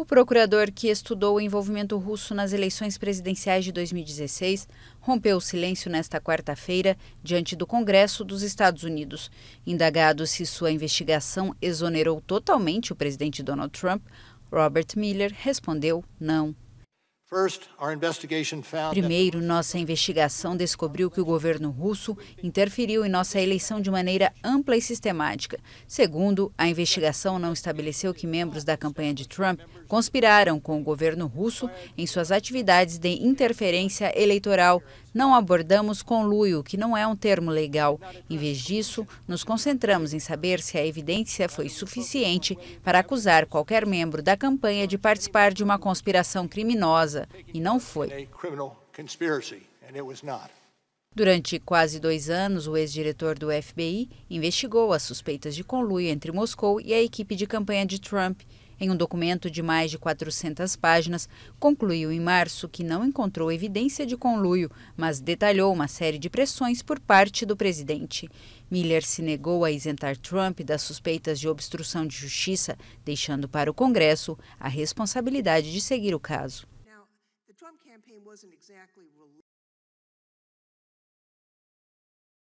O procurador que estudou o envolvimento russo nas eleições presidenciais de 2016 rompeu o silêncio nesta quarta-feira diante do Congresso dos Estados Unidos. Indagado se sua investigação exonerou totalmente o presidente Donald Trump, Robert Miller respondeu não. Primeiro, nossa investigação descobriu que o governo russo interferiu em nossa eleição de maneira ampla e sistemática. Segundo, a investigação não estabeleceu que membros da campanha de Trump conspiraram com o governo russo em suas atividades de interferência eleitoral não abordamos conluio, que não é um termo legal. Em vez disso, nos concentramos em saber se a evidência foi suficiente para acusar qualquer membro da campanha de participar de uma conspiração criminosa, e não foi. Durante quase dois anos, o ex-diretor do FBI investigou as suspeitas de conluio entre Moscou e a equipe de campanha de Trump. Em um documento de mais de 400 páginas, concluiu em março que não encontrou evidência de conluio, mas detalhou uma série de pressões por parte do presidente. Miller se negou a isentar Trump das suspeitas de obstrução de justiça, deixando para o Congresso a responsabilidade de seguir o caso. Now,